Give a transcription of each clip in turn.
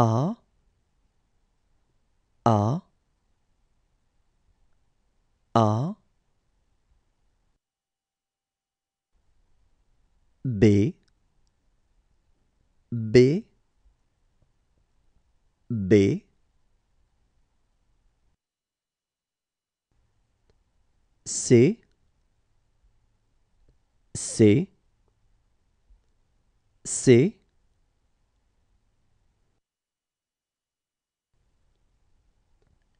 are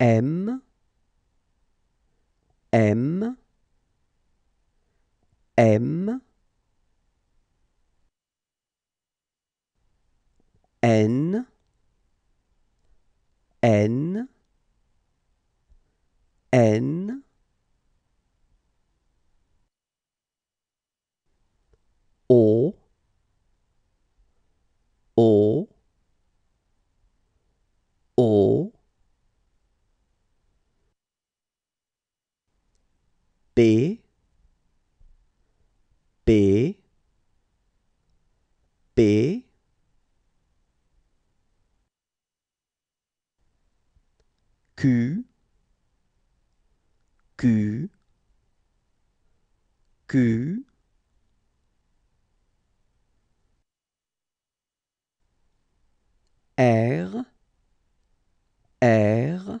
M, M, M, N, N, N, B B B Q Q Q R R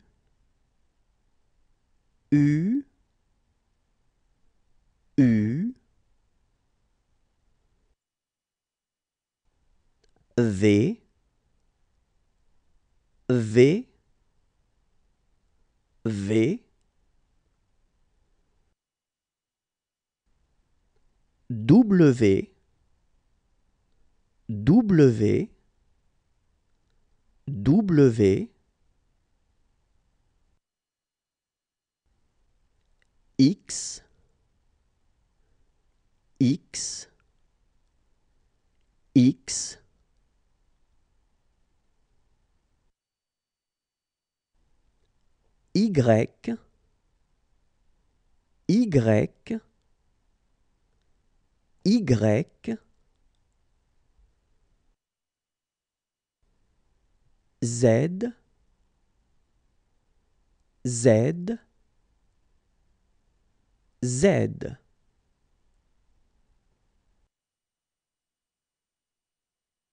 V V V W W W X X X Y, Y, Y, Z, Z, Z.